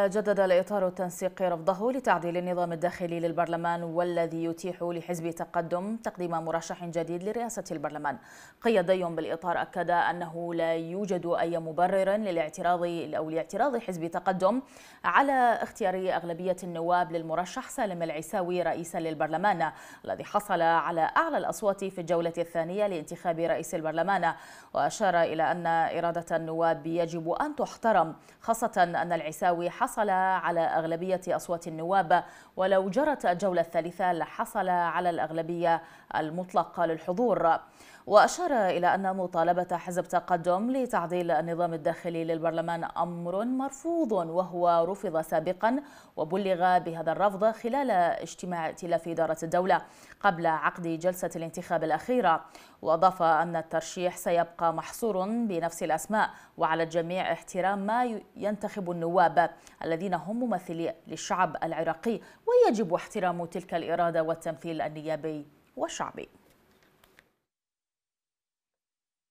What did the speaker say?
جدد الإطار التنسيقي رفضه لتعديل النظام الداخلي للبرلمان والذي يتيح لحزب تقدم تقديم مرشح جديد لرئاسة البرلمان قيادي بالإطار أكد أنه لا يوجد أي مبرر للاعتراض أو لاعتراض حزب تقدم على اختيار أغلبية النواب للمرشح سالم العساوي رئيسا للبرلمان الذي حصل على أعلى الأصوات في الجولة الثانية لانتخاب رئيس البرلمان وأشار إلى أن إرادة النواب يجب أن تحترم خاصة أن العساوي حصل على أغلبية أصوات النواب ولو جرت الجولة الثالثة لحصل على الأغلبية المطلقة للحضور وأشار إلى أن مطالبة حزب تقدم لتعديل النظام الداخلي للبرلمان أمر مرفوض وهو رفض سابقا وبلغ بهذا الرفض خلال اجتماع ائتلاف إدارة الدولة قبل عقد جلسة الانتخاب الأخيرة وأضاف أن الترشيح سيبقى محصور بنفس الأسماء وعلى الجميع احترام ما ينتخب النواب الذين هم ممثلي للشعب العراقي ويجب احترام تلك الإرادة والتمثيل النيابي والشعبي